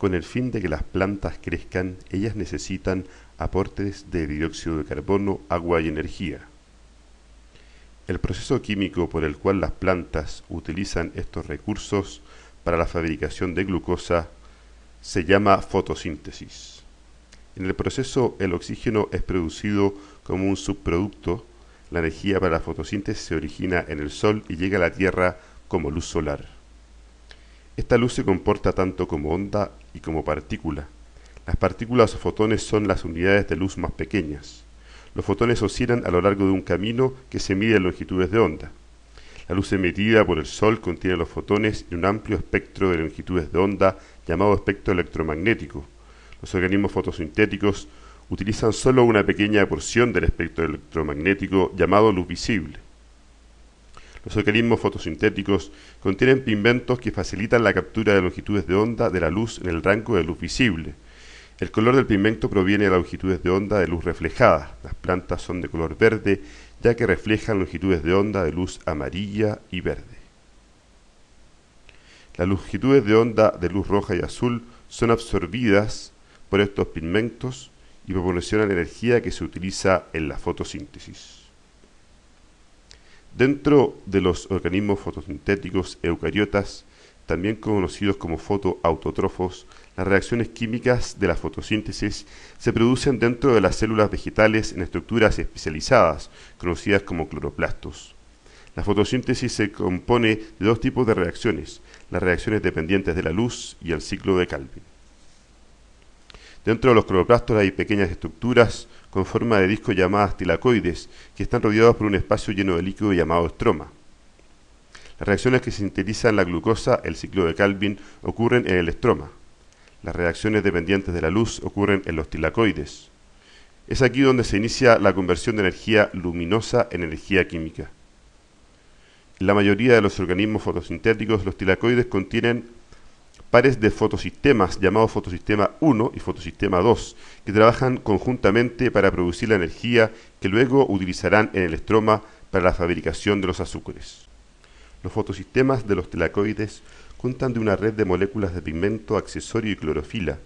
Con el fin de que las plantas crezcan, ellas necesitan aportes de dióxido de carbono, agua y energía. El proceso químico por el cual las plantas utilizan estos recursos para la fabricación de glucosa se llama fotosíntesis. En el proceso el oxígeno es producido como un subproducto, la energía para la fotosíntesis se origina en el Sol y llega a la Tierra como luz solar. Esta luz se comporta tanto como onda y como partícula. Las partículas o fotones son las unidades de luz más pequeñas. Los fotones oscilan a lo largo de un camino que se mide en longitudes de onda. La luz emitida por el Sol contiene los fotones en un amplio espectro de longitudes de onda llamado espectro electromagnético. Los organismos fotosintéticos utilizan solo una pequeña porción del espectro electromagnético llamado luz visible. Los organismos fotosintéticos contienen pigmentos que facilitan la captura de longitudes de onda de la luz en el rango de luz visible. El color del pigmento proviene de las longitudes de onda de luz reflejada. Las plantas son de color verde ya que reflejan longitudes de onda de luz amarilla y verde. Las longitudes de onda de luz roja y azul son absorbidas por estos pigmentos y proporcionan energía que se utiliza en la fotosíntesis. Dentro de los organismos fotosintéticos eucariotas, también conocidos como fotoautótrofos, las reacciones químicas de la fotosíntesis se producen dentro de las células vegetales en estructuras especializadas, conocidas como cloroplastos. La fotosíntesis se compone de dos tipos de reacciones, las reacciones dependientes de la luz y el ciclo de Calvin. Dentro de los cloroplastos hay pequeñas estructuras con forma de disco llamadas tilacoides, que están rodeados por un espacio lleno de líquido llamado estroma. Las reacciones que sintetizan la glucosa, el ciclo de Calvin, ocurren en el estroma. Las reacciones dependientes de la luz ocurren en los tilacoides. Es aquí donde se inicia la conversión de energía luminosa en energía química. En la mayoría de los organismos fotosintéticos, los tilacoides contienen pares de fotosistemas llamados fotosistema 1 y fotosistema 2, que trabajan conjuntamente para producir la energía que luego utilizarán en el estroma para la fabricación de los azúcares. Los fotosistemas de los telacoides cuentan de una red de moléculas de pigmento, accesorio y clorofila,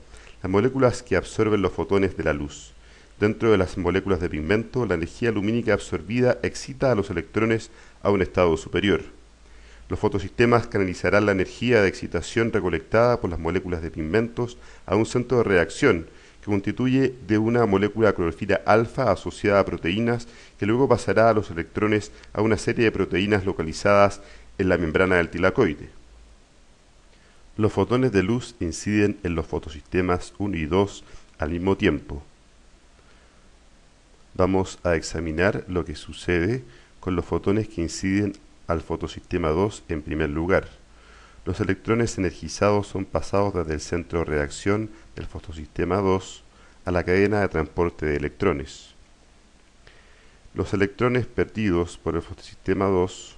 las moléculas que absorben los fotones de la luz. Dentro de las moléculas de pigmento, la energía lumínica absorbida excita a los electrones a un estado superior. Los fotosistemas canalizarán la energía de excitación recolectada por las moléculas de pigmentos a un centro de reacción que constituye de una molécula clorofila alfa asociada a proteínas que luego pasará a los electrones a una serie de proteínas localizadas en la membrana del tilacoide. Los fotones de luz inciden en los fotosistemas 1 y 2 al mismo tiempo. Vamos a examinar lo que sucede con los fotones que inciden al fotosistema 2 en primer lugar. Los electrones energizados son pasados desde el centro de reacción del fotosistema 2 a la cadena de transporte de electrones. Los electrones perdidos por el fotosistema 2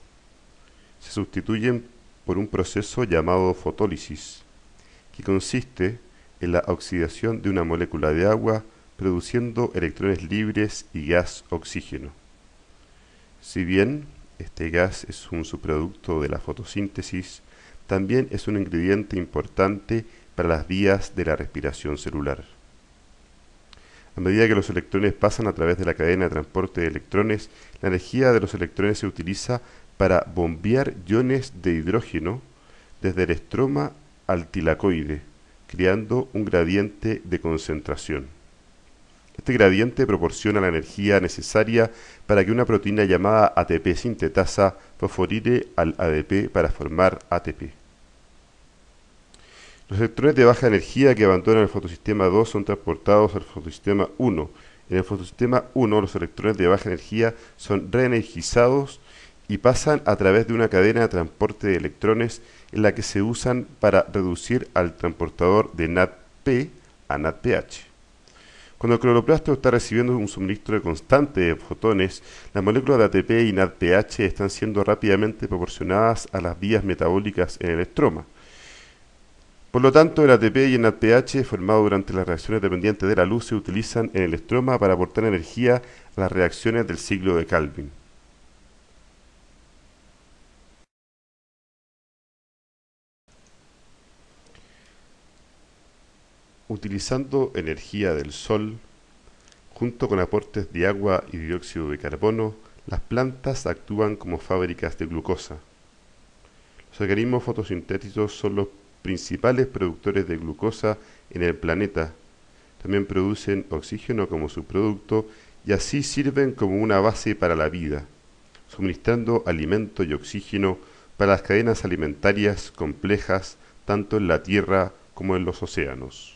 se sustituyen por un proceso llamado fotólisis, que consiste en la oxidación de una molécula de agua produciendo electrones libres y gas oxígeno. Si bien este gas es un subproducto de la fotosíntesis, también es un ingrediente importante para las vías de la respiración celular. A medida que los electrones pasan a través de la cadena de transporte de electrones, la energía de los electrones se utiliza para bombear iones de hidrógeno desde el estroma al tilacoide, creando un gradiente de concentración. Este gradiente proporciona la energía necesaria para que una proteína llamada ATP sintetasa fosforile al ADP para formar ATP. Los electrones de baja energía que abandonan el fotosistema 2 son transportados al fotosistema 1. En el fotosistema 1 los electrones de baja energía son reenergizados y pasan a través de una cadena de transporte de electrones en la que se usan para reducir al transportador de NADP a NADPH. Cuando el cloroplasto está recibiendo un suministro constante de fotones, las moléculas de ATP y NADPH están siendo rápidamente proporcionadas a las vías metabólicas en el estroma. Por lo tanto, el ATP y el NADPH formado durante las reacciones dependientes de la luz se utilizan en el estroma para aportar energía a las reacciones del ciclo de Calvin. utilizando energía del sol, junto con aportes de agua y dióxido de carbono, las plantas actúan como fábricas de glucosa. Los organismos fotosintéticos son los principales productores de glucosa en el planeta. También producen oxígeno como subproducto y así sirven como una base para la vida, suministrando alimento y oxígeno para las cadenas alimentarias complejas tanto en la Tierra como en los océanos.